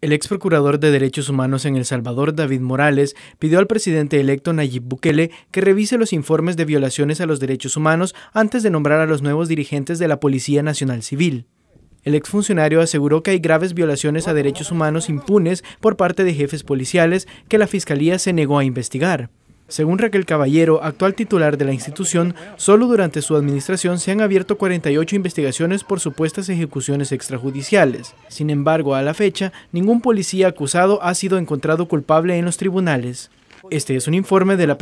El ex procurador de Derechos Humanos en El Salvador, David Morales, pidió al presidente electo Nayib Bukele que revise los informes de violaciones a los derechos humanos antes de nombrar a los nuevos dirigentes de la Policía Nacional Civil. El funcionario aseguró que hay graves violaciones a derechos humanos impunes por parte de jefes policiales que la Fiscalía se negó a investigar. Según Raquel Caballero, actual titular de la institución, solo durante su administración se han abierto 48 investigaciones por supuestas ejecuciones extrajudiciales. Sin embargo, a la fecha, ningún policía acusado ha sido encontrado culpable en los tribunales. Este es un informe de la